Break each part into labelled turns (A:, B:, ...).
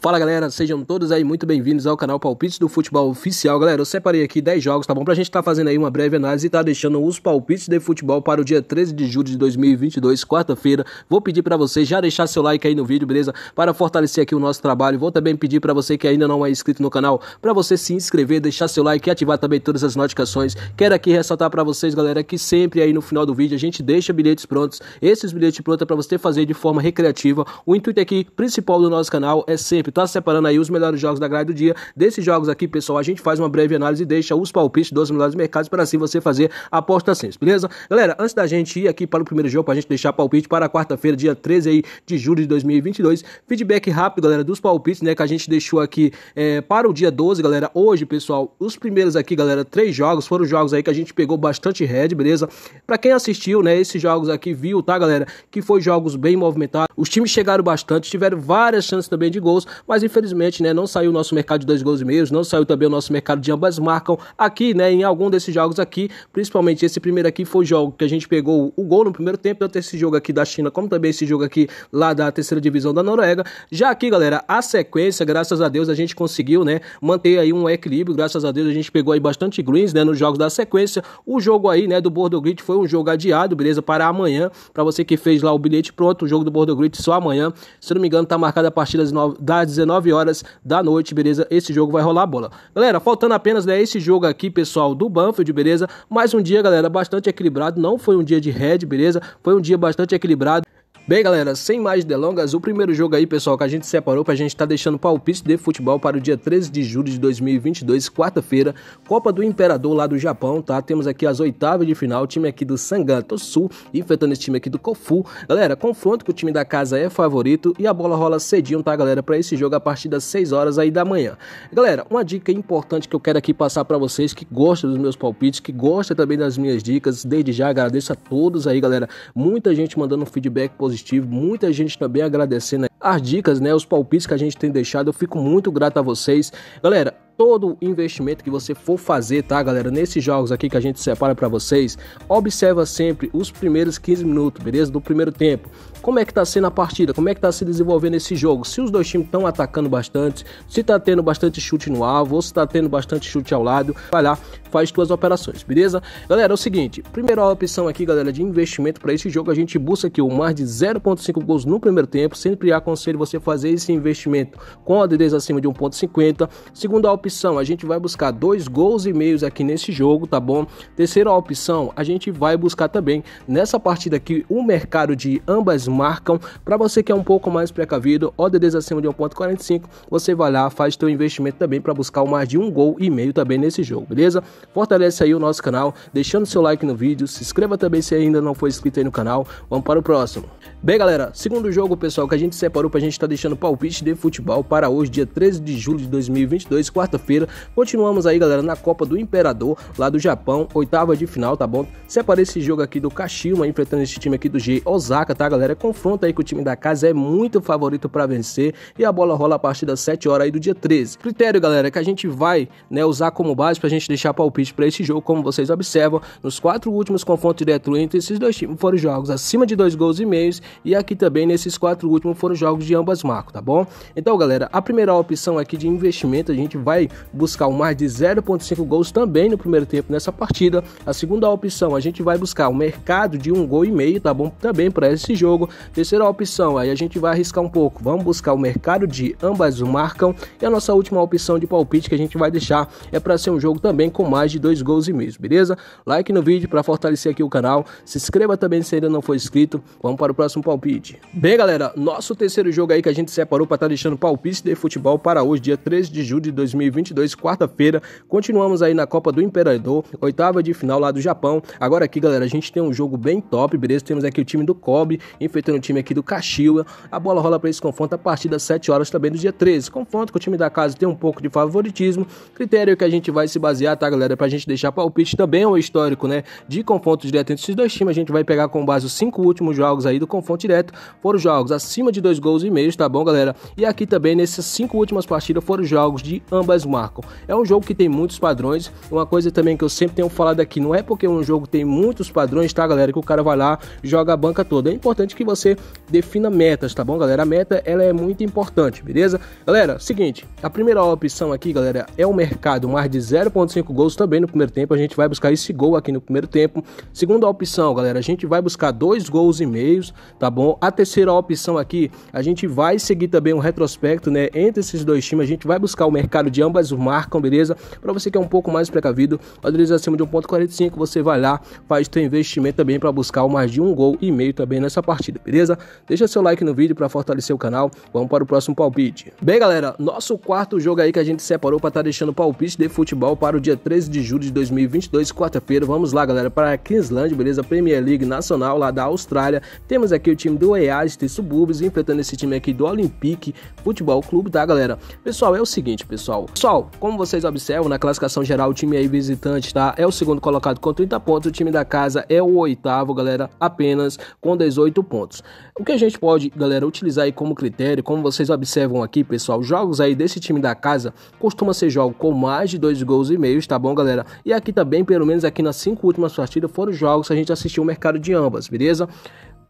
A: Fala galera, sejam todos aí muito bem-vindos ao canal Palpites do Futebol Oficial. Galera, eu separei aqui 10 jogos, tá bom? Pra gente estar tá fazendo aí uma breve análise e tá deixando os palpites de futebol para o dia 13 de julho de 2022, quarta-feira. Vou pedir para você já deixar seu like aí no vídeo, beleza? Para fortalecer aqui o nosso trabalho. Vou também pedir para você que ainda não é inscrito no canal, para você se inscrever, deixar seu like e ativar também todas as notificações. Quero aqui ressaltar para vocês, galera, que sempre aí no final do vídeo a gente deixa bilhetes prontos. Esses bilhetes prontos é para você fazer de forma recreativa. O intuito aqui principal do nosso canal é sempre tempo. Tá separando aí os melhores jogos da grade do dia. Desses jogos aqui, pessoal, a gente faz uma breve análise e deixa os palpites dos melhores mercados para assim você fazer aposta simples, beleza? Galera, antes da gente ir aqui para o primeiro jogo, para a gente deixar palpite para quarta-feira, dia 13 aí de julho de 2022, feedback rápido, galera, dos palpites, né, que a gente deixou aqui é, para o dia 12, galera. Hoje, pessoal, os primeiros aqui, galera, três jogos, foram jogos aí que a gente pegou bastante red, beleza? Para quem assistiu, né, esses jogos aqui, viu, tá, galera, que foi jogos bem movimentados, os times chegaram bastante, tiveram várias chances também de gols, mas infelizmente, né, não saiu o nosso mercado de dois gols e meios, não saiu também o nosso mercado de ambas marcam aqui, né, em algum desses jogos aqui, principalmente esse primeiro aqui foi o jogo que a gente pegou o gol no primeiro tempo, tanto esse jogo aqui da China, como também esse jogo aqui lá da terceira divisão da Noruega. Já aqui, galera, a sequência, graças a Deus, a gente conseguiu, né, manter aí um equilíbrio, graças a Deus a gente pegou aí bastante greens, né, nos jogos da sequência. O jogo aí, né, do Bordeaux Grit foi um jogo adiado, beleza, para amanhã, para você que fez lá o bilhete pronto, o jogo do Bordeaux Grit só amanhã. Se não me engano, tá marcada a partir das 9 das 19 horas da noite, beleza? Esse jogo vai rolar bola. Galera, faltando apenas né, esse jogo aqui, pessoal, do Banfield, beleza? Mais um dia, galera, bastante equilibrado. Não foi um dia de red, beleza? Foi um dia bastante equilibrado. Bem, galera, sem mais delongas, o primeiro jogo aí, pessoal, que a gente separou pra gente tá deixando palpite de futebol para o dia 13 de julho de 2022, quarta-feira, Copa do Imperador lá do Japão, tá? Temos aqui as oitavas de final, time aqui do Sangato Sul, enfrentando esse time aqui do Kofu. Galera, confronto que o time da casa é favorito e a bola rola cedinho, tá, galera, para esse jogo a partir das 6 horas aí da manhã. Galera, uma dica importante que eu quero aqui passar para vocês que gostam dos meus palpites, que gostam também das minhas dicas, desde já agradeço a todos aí, galera. Muita gente mandando um feedback positivo positivo, muita gente também agradecendo as dicas, né, os palpites que a gente tem deixado. Eu fico muito grato a vocês. Galera, todo investimento que você for fazer, tá, galera? Nesses jogos aqui que a gente separa para vocês, observa sempre os primeiros 15 minutos, beleza? Do primeiro tempo. Como é que tá sendo a partida? Como é que tá se desenvolvendo esse jogo? Se os dois times estão atacando bastante, se tá tendo bastante chute no alvo, ou se tá tendo bastante chute ao lado, vai lá, faz suas operações, beleza? Galera, é o seguinte, primeira opção aqui, galera, de investimento para esse jogo, a gente busca aqui o mais de 0.5 gols no primeiro tempo, sempre aconselho você fazer esse investimento com a DDs acima de 1.50. Segunda opção opção, a gente vai buscar dois gols e meios aqui nesse jogo, tá bom? Terceira opção, a gente vai buscar também nessa partida aqui o um mercado de ambas marcam. Para você que é um pouco mais precavido, ODDs acima de 1.45, você vai lá, faz seu investimento também para buscar mais de um gol e meio também nesse jogo, beleza? Fortalece aí o nosso canal, deixando seu like no vídeo, se inscreva também se ainda não for inscrito aí no canal. Vamos para o próximo. Bem, galera, segundo jogo, pessoal, que a gente separou para a gente estar tá deixando palpite de futebol para hoje, dia 13 de julho de 2022, quarta quarta-feira. Continuamos aí, galera, na Copa do Imperador, lá do Japão, oitava de final, tá bom? Separei esse jogo aqui do Kashima, enfrentando esse time aqui do G Osaka, tá, galera? Confronto aí com o time da casa é muito favorito para vencer e a bola rola a partir das 7 horas aí do dia 13. Critério, galera, é que a gente vai né, usar como base pra gente deixar palpite para esse jogo, como vocês observam, nos quatro últimos confrontos direto entre esses dois times foram jogos acima de dois gols e meios e aqui também nesses quatro últimos foram jogos de ambas marcas, tá bom? Então, galera, a primeira opção aqui de investimento a gente vai buscar um mais de 0,5 gols também no primeiro tempo nessa partida. A segunda opção, a gente vai buscar o um mercado de um gol e meio, tá bom? Também para esse jogo. Terceira opção, aí a gente vai arriscar um pouco. Vamos buscar o um mercado de ambas marcam. E a nossa última opção de palpite que a gente vai deixar é para ser um jogo também com mais de dois gols e meio, beleza? Like no vídeo para fortalecer aqui o canal. Se inscreva também se ainda não for inscrito. Vamos para o próximo palpite. Bem, galera, nosso terceiro jogo aí que a gente separou para estar tá deixando palpite de futebol para hoje, dia 13 de julho de 2020. 2022, quarta-feira. Continuamos aí na Copa do Imperador, oitava de final lá do Japão. Agora aqui, galera, a gente tem um jogo bem top, beleza? Temos aqui o time do Kobe enfrentando o time aqui do Caxiwa. A bola rola para esse confronto a partir das 7 horas também do dia 13. Confronto com o time da casa tem um pouco de favoritismo. Critério que a gente vai se basear, tá, galera? Pra gente deixar palpite também é o histórico, né? De confronto direto entre esses dois times, a gente vai pegar com base os cinco últimos jogos aí do confronto direto. Foram jogos acima de dois gols e meio, tá bom, galera? E aqui também nessas cinco últimas partidas foram jogos de ambas elas marcam. É um jogo que tem muitos padrões. Uma coisa também que eu sempre tenho falado aqui, não é porque um jogo tem muitos padrões, tá, galera, que o cara vai lá joga a banca toda. É importante que você defina metas, tá bom, galera? A meta ela é muito importante, beleza? Galera, seguinte, a primeira opção aqui, galera, é o mercado mais de 0.5 gols também no primeiro tempo. A gente vai buscar esse gol aqui no primeiro tempo. Segunda opção, galera, a gente vai buscar dois gols e meios, tá bom? A terceira opção aqui, a gente vai seguir também um retrospecto, né, entre esses dois times. A gente vai buscar o mercado de ambas marcam, beleza? Para você que é um pouco mais precavido, valoriza acima de 1.45, você vai lá, faz teu investimento também para buscar mais de um gol e meio também nessa partida, beleza? Deixa seu like no vídeo para fortalecer o canal. Vamos para o próximo palpite. Bem, galera, nosso quarto jogo aí que a gente separou para estar tá deixando palpite de futebol para o dia 13 de julho de 2022, quarta-feira. Vamos lá, galera, para Queensland, beleza? Premier League Nacional lá da Austrália. Temos aqui o time do East Suburbs enfrentando esse time aqui do Olympique Futebol Clube, tá, galera? Pessoal, é o seguinte, pessoal. Pessoal, como vocês observam, na classificação geral, o time aí visitante, tá? É o segundo colocado com 30 pontos, o time da casa é o oitavo, galera, apenas com 18 pontos. O que a gente pode, galera, utilizar aí como critério, como vocês observam aqui, pessoal, jogos aí desse time da casa costuma ser jogo com mais de dois gols e meio, tá bom, galera? E aqui também, pelo menos aqui nas cinco últimas partidas, foram jogos que a gente assistiu o mercado de ambas, beleza?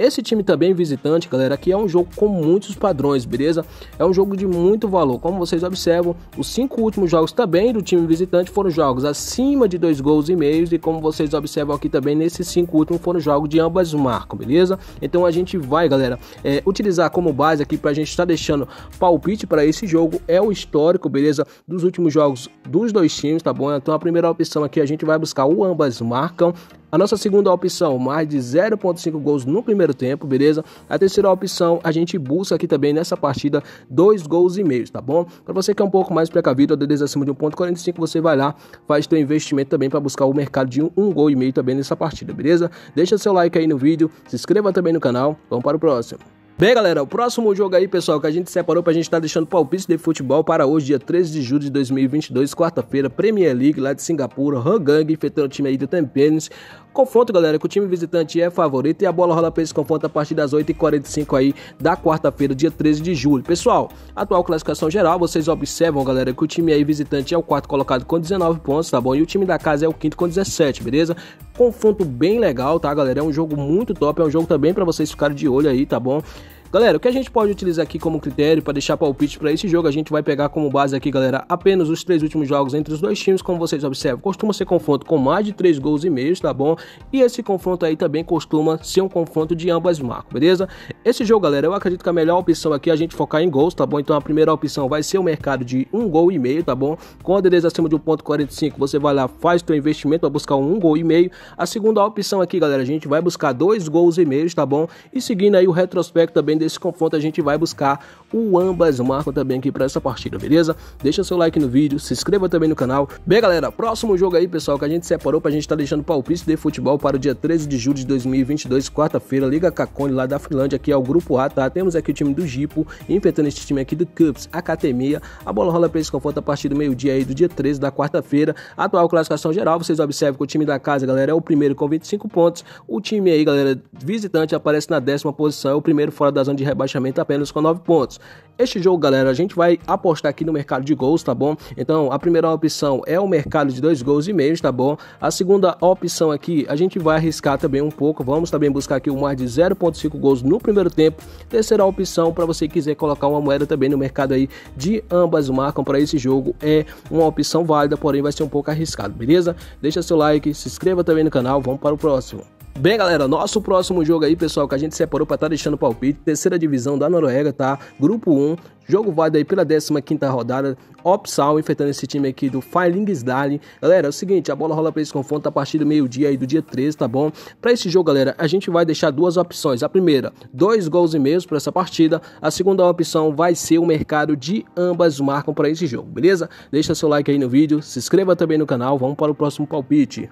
A: Esse time também visitante, galera, aqui é um jogo com muitos padrões, beleza? É um jogo de muito valor. Como vocês observam, os cinco últimos jogos também do time visitante foram jogos acima de dois gols e meios e como vocês observam aqui também, nesses cinco últimos foram jogos de ambas marcas, beleza? Então a gente vai, galera, é, utilizar como base aqui para a gente estar tá deixando palpite para esse jogo é o histórico, beleza? Dos últimos jogos dos dois times, tá bom? Então a primeira opção aqui a gente vai buscar o ambas marcam a nossa segunda opção, mais de 0.5 gols no primeiro tempo, beleza? A terceira opção, a gente busca aqui também nessa partida 2 gols e meio, tá bom? Para você que é um pouco mais precavido, DDs acima de 1.45, você vai lá, faz seu investimento também para buscar o mercado de 1 um, um gol e meio também nessa partida, beleza? Deixa seu like aí no vídeo, se inscreva também no canal. Vamos para o próximo. Bem, galera, o próximo jogo aí, pessoal, que a gente separou pra gente estar tá deixando palpite de futebol para hoje, dia 13 de julho de 2022, quarta-feira, Premier League lá de Singapura, Hangang, enfrentando o time aí do Tampines. Confronto, galera, que o time visitante é favorito e a bola rola para esse confronto a partir das 8h45 aí da quarta-feira, dia 13 de julho. Pessoal, atual classificação geral, vocês observam, galera, que o time aí visitante é o quarto colocado com 19 pontos, tá bom? E o time da casa é o quinto com 17, beleza? Confronto bem legal, tá, galera? É um jogo muito top, é um jogo também para vocês ficarem de olho aí, tá bom? Galera, o que a gente pode utilizar aqui como critério para deixar palpite para esse jogo, a gente vai pegar como base aqui, galera, apenas os três últimos jogos entre os dois times, como vocês observam, costuma ser confronto com mais de três gols e meio, tá bom? E esse confronto aí também costuma ser um confronto de ambas marcas, beleza? Esse jogo, galera, eu acredito que a melhor opção aqui é a gente focar em gols, tá bom? Então a primeira opção vai ser o mercado de um gol e meio, tá bom? Com adereza acima de 1.45, você vai lá, faz seu investimento para buscar um gol e meio. A segunda opção aqui, galera, a gente vai buscar dois gols e meios, tá bom? E seguindo aí o retrospecto também desse confronto, a gente vai buscar o ambas marcam também aqui para essa partida, beleza? Deixa seu like no vídeo, se inscreva também no canal. Bem, galera, próximo jogo aí, pessoal, que a gente separou pra gente estar tá deixando palpite de futebol para o dia 13 de julho de 2022, quarta-feira, Liga Cacone lá da Finlândia, aqui é o Grupo A, tá? Temos aqui o time do Gipo, enfrentando esse time aqui do Cups, Academia. A bola rola pra esse confronto a partir do meio-dia aí do dia 13 da quarta-feira. Atual classificação geral, vocês observam que o time da casa, galera, é o primeiro com 25 pontos. O time aí, galera, visitante aparece na décima posição, é o primeiro fora das zona de rebaixamento apenas com 9 pontos. Este jogo, galera, a gente vai apostar aqui no mercado de gols, tá bom? Então, a primeira opção é o mercado de dois gols e meio, tá bom? A segunda opção aqui, a gente vai arriscar também um pouco. Vamos também buscar aqui o mais de 0.5 gols no primeiro tempo. Terceira opção, para você quiser colocar uma moeda também no mercado aí de ambas marcam para esse jogo, é uma opção válida, porém vai ser um pouco arriscado, beleza? Deixa seu like, se inscreva também no canal, vamos para o próximo. Bem, galera, nosso próximo jogo aí, pessoal, que a gente separou para estar tá deixando palpite, terceira divisão da Noruega, tá? Grupo 1, jogo válido aí pela 15ª rodada, Opsal enfrentando esse time aqui do Feilingisdalen. Galera, é o seguinte, a bola rola para esse confronto a partir do meio-dia aí do dia 13, tá bom? Para esse jogo, galera, a gente vai deixar duas opções. A primeira, dois gols e meio para essa partida. A segunda opção vai ser o mercado de ambas marcam para esse jogo, beleza? Deixa seu like aí no vídeo, se inscreva também no canal, vamos para o próximo palpite.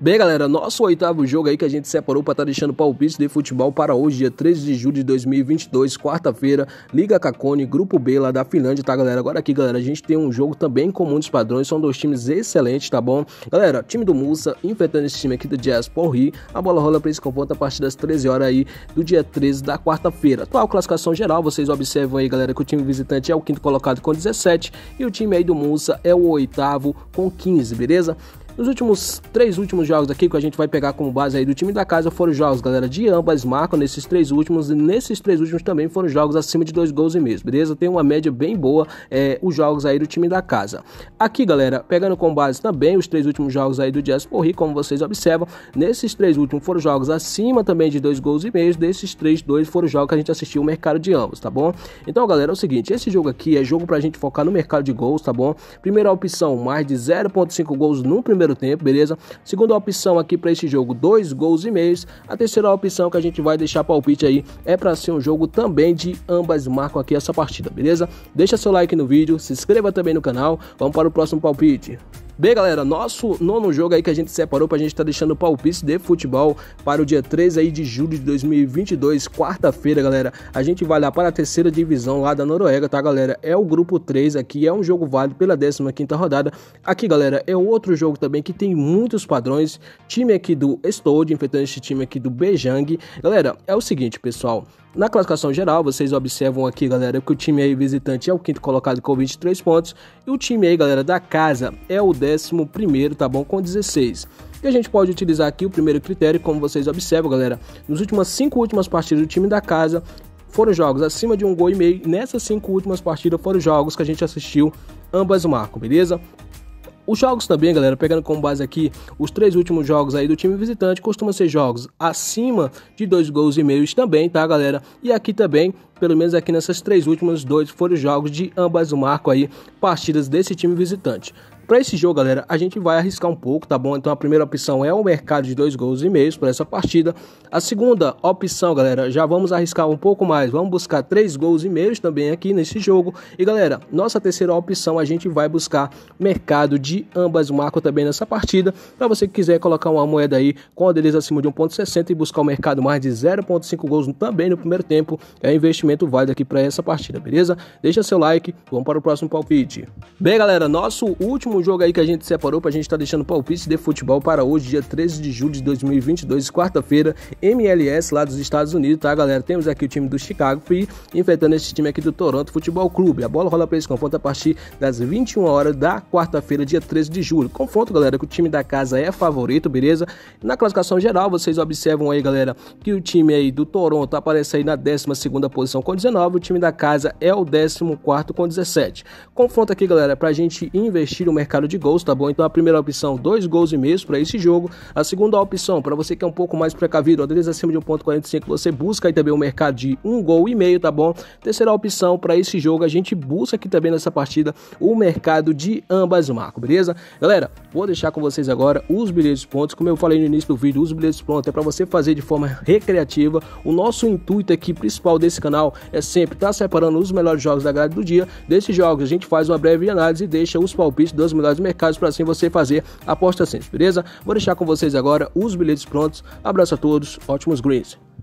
A: Bem, galera, nosso oitavo jogo aí que a gente separou para estar tá deixando palpite de futebol para hoje, dia 13 de julho de 2022, quarta-feira, Liga Cacone, Grupo B lá da Finlândia, tá, galera? Agora aqui, galera, a gente tem um jogo também com muitos padrões, são dois times excelentes, tá bom? Galera, time do Musa enfrentando esse time aqui do Jazz Porri, a bola rola para esse confronto a partir das 13 horas aí do dia 13 da quarta-feira. Atual classificação geral, vocês observam aí, galera, que o time visitante é o quinto colocado com 17 e o time aí do Musa é o oitavo com 15, beleza? Os últimos três últimos jogos aqui que a gente vai pegar como base aí do time da casa foram jogos, galera, de ambas marcas nesses três últimos e nesses três últimos também foram jogos acima de dois gols e meio, beleza? Tem uma média bem boa é, os jogos aí do time da casa. Aqui, galera, pegando como base também os três últimos jogos aí do Jazz Porri, como vocês observam, nesses três últimos foram jogos acima também de dois gols e meio, desses três, dois foram jogos que a gente assistiu o mercado de ambos, tá bom? Então, galera, é o seguinte, esse jogo aqui é jogo pra gente focar no mercado de gols, tá bom? Primeira opção, mais de 0.5 gols no primeiro primeiro tempo, beleza? Segunda opção aqui para esse jogo, dois gols e meios. A terceira opção que a gente vai deixar palpite aí é para ser um jogo também de ambas marcam aqui essa partida, beleza? Deixa seu like no vídeo, se inscreva também no canal. Vamos para o próximo palpite. Bem, galera, nosso nono jogo aí que a gente separou pra gente estar tá deixando palpite de futebol para o dia 3 aí de julho de 2022, quarta-feira, galera. A gente vai lá para a terceira divisão lá da Noruega, tá, galera? É o grupo 3 aqui, é um jogo válido pela 15ª rodada. Aqui, galera, é outro jogo também que tem muitos padrões. Time aqui do Stode enfrentando esse time aqui do Bejang. Galera, é o seguinte, pessoal, na classificação geral, vocês observam aqui, galera, que o time aí visitante é o quinto colocado com 23 pontos e o time aí, galera, da casa é o décimo primeiro, tá bom, com 16. E a gente pode utilizar aqui o primeiro critério, como vocês observam, galera, nos últimas cinco últimas partidas do time da casa foram jogos acima de um gol e meio. nessas cinco últimas partidas foram jogos que a gente assistiu ambas marcam, beleza? Os jogos também, galera, pegando como base aqui os três últimos jogos aí do time visitante, costumam ser jogos acima de dois gols e meios também, tá, galera? E aqui também, pelo menos aqui nessas três últimas, dois foram jogos de ambas o marco aí, partidas desse time visitante. Para esse jogo, galera, a gente vai arriscar um pouco, tá bom? Então a primeira opção é o mercado de dois gols e meios para essa partida. A segunda opção, galera, já vamos arriscar um pouco mais. Vamos buscar três gols e meios também aqui nesse jogo. E galera, nossa terceira opção a gente vai buscar mercado de ambas marcas também nessa partida. Para você que quiser colocar uma moeda aí com a delícia acima de 1.60 e buscar o mercado mais de 0.5 gols também no primeiro tempo, é um investimento válido aqui para essa partida, beleza? Deixa seu like, vamos para o próximo palpite. Bem, galera, nosso último último jogo aí que a gente separou pra gente estar tá deixando palpite de futebol para hoje, dia 13 de julho de 2022, quarta-feira, MLS lá dos Estados Unidos, tá, galera? Temos aqui o time do Chicago enfrentando esse time aqui do Toronto Futebol Clube. A bola rola pra esse confronto a partir das 21 horas da quarta-feira, dia 13 de julho. Confronto, galera, que o time da casa é favorito, beleza? Na classificação geral, vocês observam aí, galera, que o time aí do Toronto aparece aí na 12 posição com 19, o time da casa é o 14 com 17. Confronto aqui, galera, pra gente investir o mercado mercado de gols, tá bom? Então a primeira opção, dois gols e meio para esse jogo. A segunda opção, para você que é um pouco mais precavido, odeias acima de 1.45, você busca aí também o um mercado de um gol e meio, tá bom? Terceira opção para esse jogo, a gente busca aqui também nessa partida o mercado de ambas marcas, beleza? Galera, vou deixar com vocês agora os bilhetes prontos. Como eu falei no início do vídeo, os bilhetes prontos é para você fazer de forma recreativa. O nosso intuito aqui principal desse canal é sempre estar tá separando os melhores jogos da grade do dia. Desses jogos a gente faz uma breve análise e deixa os palpites das melhores mercados para assim você fazer aposta simples, beleza? Vou deixar com vocês agora os bilhetes prontos. Abraço a todos, ótimos greens.